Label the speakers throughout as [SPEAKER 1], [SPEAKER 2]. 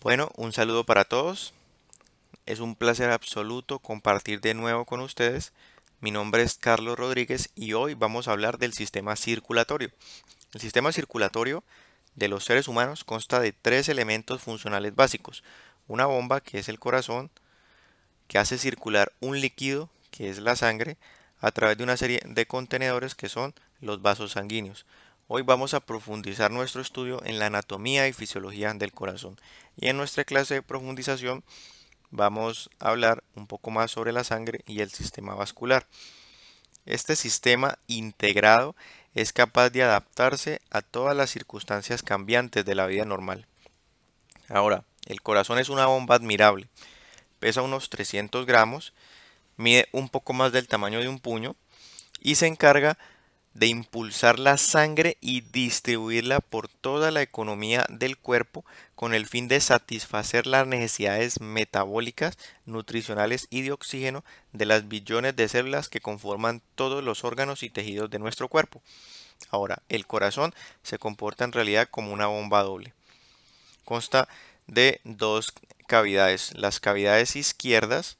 [SPEAKER 1] Bueno, un saludo para todos. Es un placer absoluto compartir de nuevo con ustedes. Mi nombre es Carlos Rodríguez y hoy vamos a hablar del sistema circulatorio. El sistema circulatorio de los seres humanos consta de tres elementos funcionales básicos. Una bomba, que es el corazón, que hace circular un líquido, que es la sangre, a través de una serie de contenedores que son los vasos sanguíneos. Hoy vamos a profundizar nuestro estudio en la anatomía y fisiología del corazón. Y en nuestra clase de profundización vamos a hablar un poco más sobre la sangre y el sistema vascular. Este sistema integrado es capaz de adaptarse a todas las circunstancias cambiantes de la vida normal. Ahora, el corazón es una bomba admirable. Pesa unos 300 gramos, mide un poco más del tamaño de un puño y se encarga de de impulsar la sangre y distribuirla por toda la economía del cuerpo con el fin de satisfacer las necesidades metabólicas, nutricionales y de oxígeno de las billones de células que conforman todos los órganos y tejidos de nuestro cuerpo. Ahora, el corazón se comporta en realidad como una bomba doble. Consta de dos cavidades, las cavidades izquierdas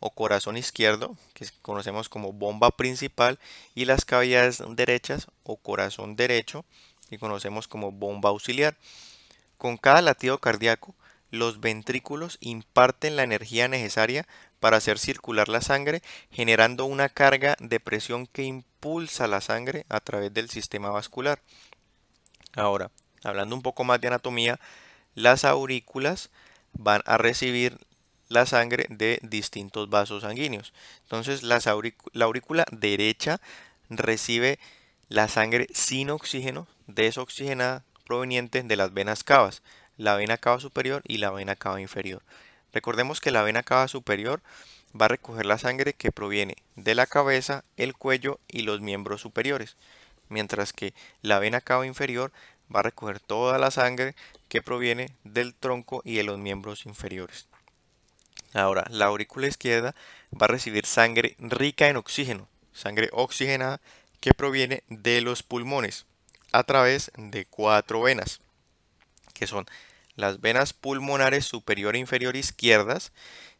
[SPEAKER 1] o corazón izquierdo, que conocemos como bomba principal, y las cavidades derechas o corazón derecho, que conocemos como bomba auxiliar. Con cada latido cardíaco, los ventrículos imparten la energía necesaria para hacer circular la sangre, generando una carga de presión que impulsa la sangre a través del sistema vascular. Ahora, hablando un poco más de anatomía, las aurículas van a recibir la sangre de distintos vasos sanguíneos. Entonces la, aurícula derecha recibe la sangre sin oxígeno, desoxigenada, proveniente de las venas cavas, la vena cava superior y la vena cava inferior. Recordemos que la vena cava superior va a recoger la sangre que proviene de la cabeza, el cuello y los miembros superiores, mientras que la vena cava inferior va a recoger toda la sangre que proviene del tronco y de los miembros inferiores. Ahora, la aurícula izquierda va a recibir sangre rica en oxígeno, sangre oxigenada que proviene de los pulmones a través de cuatro venas, que son las venas pulmonares superior e inferior izquierdas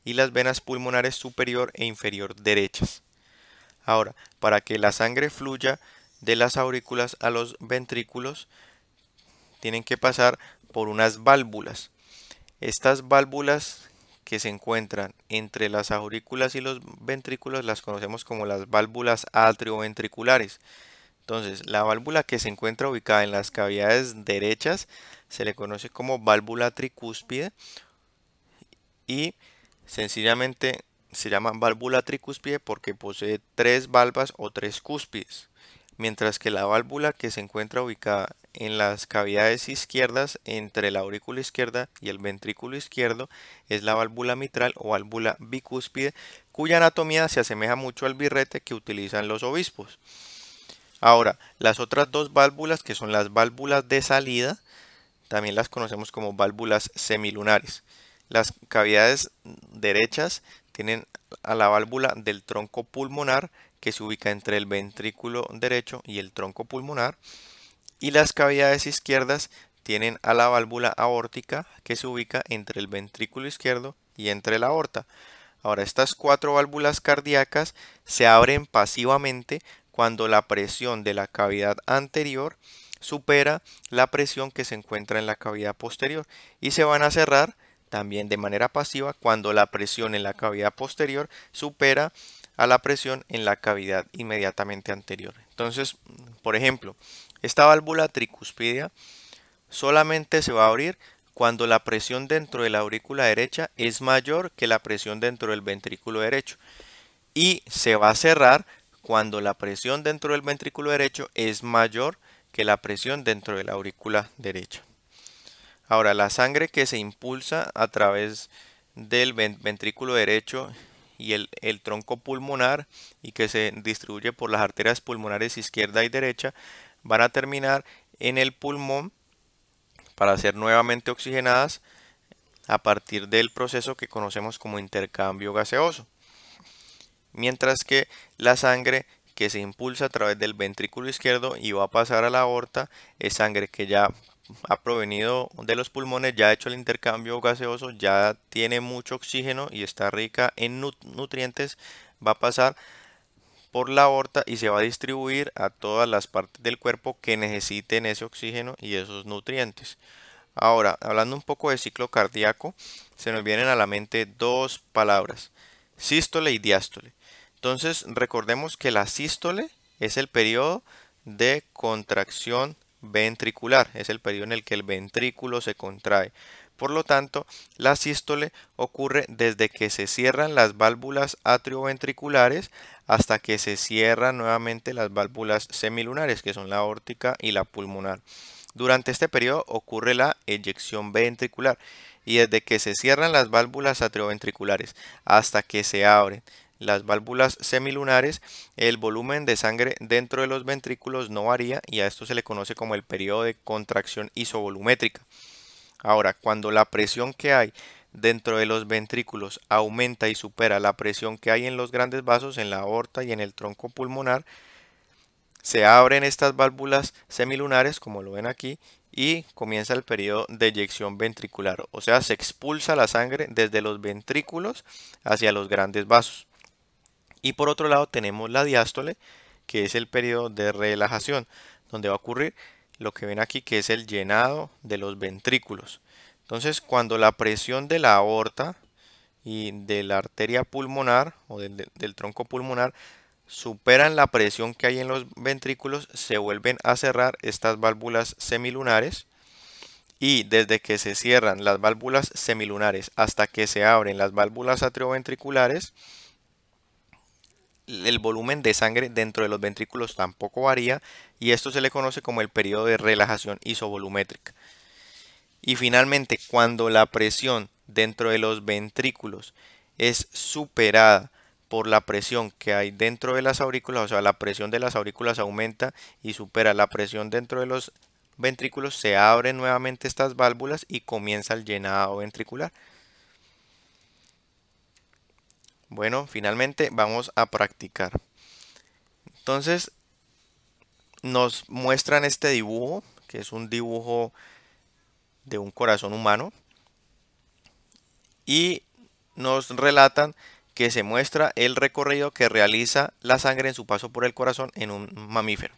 [SPEAKER 1] y las venas pulmonares superior e inferior derechas. Ahora, para que la sangre fluya de las aurículas a los ventrículos, tienen que pasar por unas válvulas. Estas válvulas que se encuentran entre las aurículas y los ventrículos las conocemos como las válvulas atrioventriculares. Entonces, la válvula que se encuentra ubicada en las cavidades derechas se le conoce como válvula tricúspide y sencillamente se llama válvula tricúspide porque posee tres valvas o tres cúspides mientras que la válvula que se encuentra ubicada en las cavidades izquierdas entre la aurícula izquierda y el ventrículo izquierdo es la válvula mitral o válvula bicúspide cuya anatomía se asemeja mucho al birrete que utilizan los obispos. Ahora, las otras dos válvulas que son las válvulas de salida, también las conocemos como válvulas semilunares. Las cavidades derechas tienen a la válvula del tronco pulmonar que se ubica entre el ventrículo derecho y el tronco pulmonar. Y las cavidades izquierdas tienen a la válvula aórtica que se ubica entre el ventrículo izquierdo y entre la aorta. Ahora, estas cuatro válvulas cardíacas se abren pasivamente cuando la presión de la cavidad anterior supera la presión que se encuentra en la cavidad posterior y se van a cerrar también de manera pasiva cuando la presión en la cavidad posterior supera a la presión en la cavidad inmediatamente anterior. Entonces, por ejemplo, esta válvula tricuspidia solamente se va a abrir cuando la presión dentro de la aurícula derecha es mayor que la presión dentro del ventrículo derecho. Y se va a cerrar cuando la presión dentro del ventrículo derecho es mayor que la presión dentro de la aurícula derecha. Ahora, la sangre que se impulsa a través del ventrículo derecho y el, tronco pulmonar y que se distribuye por las arterias pulmonares izquierda y derecha van a terminar en el pulmón para ser nuevamente oxigenadas a partir del proceso que conocemos como intercambio gaseoso. Mientras que la sangre que se impulsa a través del ventrículo izquierdo y va a pasar a la aorta es sangre que ya ha provenido de los pulmones, ya ha hecho el intercambio gaseoso, ya tiene mucho oxígeno y está rica en nutrientes, va a pasar por la aorta y se va a distribuir a todas las partes del cuerpo que necesiten ese oxígeno y esos nutrientes. Ahora, hablando un poco de ciclo cardíaco, se nos vienen a la mente dos palabras, sístole y diástole. Entonces, recordemos que la sístole es el periodo de contracción ventricular, es el periodo en el que el ventrículo se contrae. Por lo tanto, la sístole ocurre desde que se cierran las válvulas atrioventriculares hasta que se cierran nuevamente las válvulas semilunares, que son la órtica y la pulmonar. Durante este periodo ocurre la eyección ventricular y desde que se cierran las válvulas atrioventriculares hasta que se abren las válvulas semilunares, el volumen de sangre dentro de los ventrículos no varía y a esto se le conoce como el periodo de contracción isovolumétrica. Ahora, cuando la presión que hay dentro de los ventrículos aumenta y supera la presión que hay en los grandes vasos, en la aorta y en el tronco pulmonar, se abren estas válvulas semilunares, como lo ven aquí, y comienza el periodo de eyección ventricular, o sea, se expulsa la sangre desde los ventrículos hacia los grandes vasos. Y por otro lado tenemos la diástole, que es el periodo de relajación, donde va a ocurrir lo que ven aquí, que es el llenado de los ventrículos. Entonces, cuando la presión de la aorta y de la arteria pulmonar o del, tronco pulmonar superan la presión que hay en los ventrículos, se vuelven a cerrar estas válvulas semilunares y desde que se cierran las válvulas semilunares hasta que se abren las válvulas atrioventriculares, el volumen de sangre dentro de los ventrículos tampoco varía y esto se le conoce como el periodo de relajación isovolumétrica. Y finalmente, cuando la presión dentro de los ventrículos es superada por la presión que hay dentro de las aurículas, o sea, la presión de las aurículas aumenta y supera la presión dentro de los ventrículos, se abren nuevamente estas válvulas y comienza el llenado ventricular. Bueno, finalmente vamos a practicar. Entonces, nos muestran este dibujo, que es un dibujo de un corazón humano. Y nos relatan que se muestra el recorrido que realiza la sangre en su paso por el corazón en un mamífero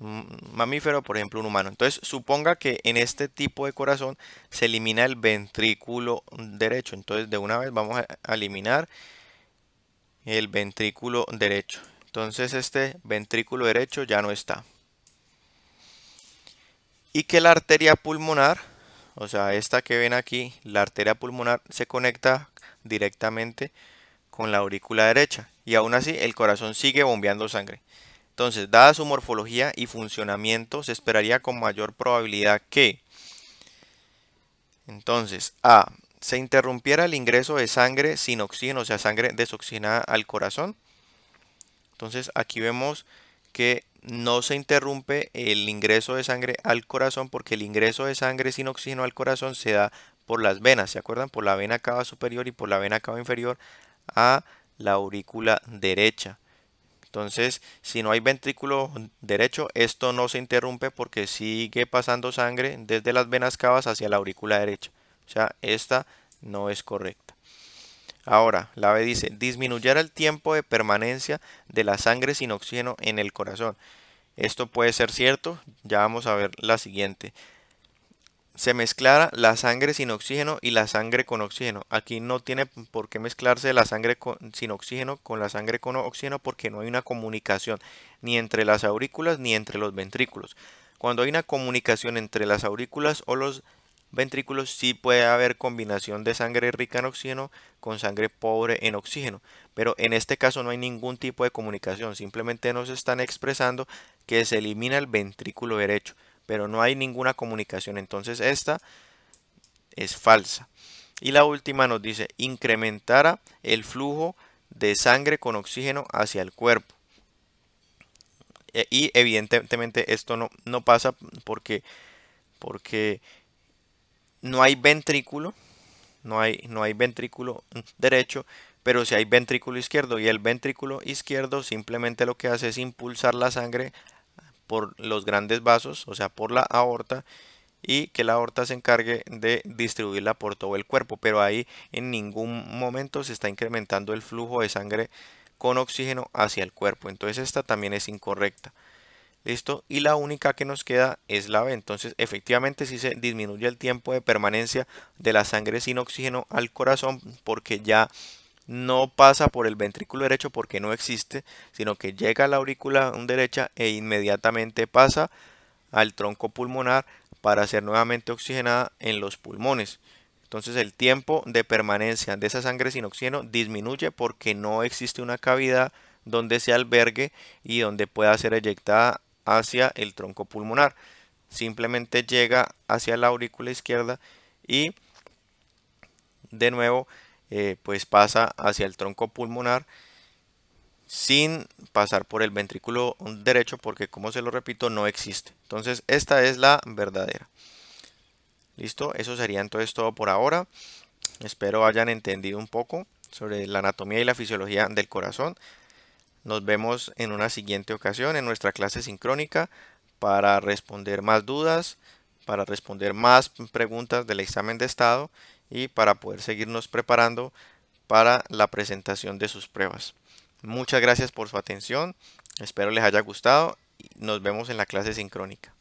[SPEAKER 1] mamífero, por ejemplo, un humano. Entonces, suponga que en este tipo de corazón se elimina el ventrículo derecho. Entonces, de una vez vamos a eliminar el ventrículo derecho. Entonces, este ventrículo derecho ya no está. Y que la arteria pulmonar, o sea, esta que ven aquí, la arteria pulmonar se conecta directamente con la aurícula derecha. Y aún así, el corazón sigue bombeando sangre. Entonces, dada su morfología y funcionamiento, se esperaría con mayor probabilidad que, entonces, A, se interrumpiera el ingreso de sangre sin oxígeno, o sea, sangre desoxigenada al corazón. Entonces, aquí vemos que no se interrumpe el ingreso de sangre al corazón porque el ingreso de sangre sin oxígeno al corazón se da por las venas, ¿se acuerdan? Por la vena cava superior y por la vena cava inferior a la aurícula derecha. Entonces, si no hay ventrículo derecho, esto no se interrumpe porque sigue pasando sangre desde las venas cavas hacia la aurícula derecha. O sea, esta no es correcta. Ahora, la B dice, disminuir el tiempo de permanencia de la sangre sin oxígeno en el corazón. Esto puede ser cierto, ya vamos a ver la siguiente se mezclara la sangre sin oxígeno y la sangre con oxígeno. Aquí no tiene por qué mezclarse la sangre sin oxígeno con la sangre con oxígeno porque no hay una comunicación ni entre las aurículas ni entre los ventrículos. Cuando hay una comunicación entre las aurículas o los ventrículos sí puede haber combinación de sangre rica en oxígeno con sangre pobre en oxígeno, pero en este caso no hay ningún tipo de comunicación, simplemente nos están expresando que se elimina el ventrículo derecho pero no hay ninguna comunicación. Entonces esta es falsa. Y la última nos dice, incrementará el flujo de sangre con oxígeno hacia el cuerpo. E, y evidentemente esto no, no pasa porque, no hay ventrículo, no hay, no hay ventrículo derecho, pero si hay ventrículo izquierdo y el ventrículo izquierdo simplemente lo que hace es impulsar la sangre por los grandes vasos, o sea, por la aorta, y que la aorta se encargue de distribuirla por todo el cuerpo. Pero ahí en ningún momento se está incrementando el flujo de sangre con oxígeno hacia el cuerpo. Entonces esta también es incorrecta. ¿Listo? Y la única que nos queda es la B. Entonces efectivamente si sí se disminuye el tiempo de permanencia de la sangre sin oxígeno al corazón porque ya no pasa por el ventrículo derecho porque no existe, sino que llega a la aurícula derecha e inmediatamente pasa al tronco pulmonar para ser nuevamente oxigenada en los pulmones. Entonces el tiempo de permanencia de esa sangre sin oxígeno disminuye porque no existe una cavidad donde se albergue y donde pueda ser eyectada hacia el tronco pulmonar. Simplemente llega hacia la aurícula izquierda y de nuevo eh, pues pasa hacia el tronco pulmonar sin pasar por el ventrículo derecho porque como se lo repito no existe. Entonces esta es la verdadera. Listo, eso sería entonces todo por ahora. Espero hayan entendido un poco sobre la anatomía y la fisiología del corazón. Nos vemos en una siguiente ocasión en nuestra clase sincrónica para responder más dudas, para responder más preguntas del examen de estado y para poder seguirnos preparando para la presentación de sus pruebas. Muchas gracias por su atención, espero les haya gustado y nos vemos en la clase sincrónica.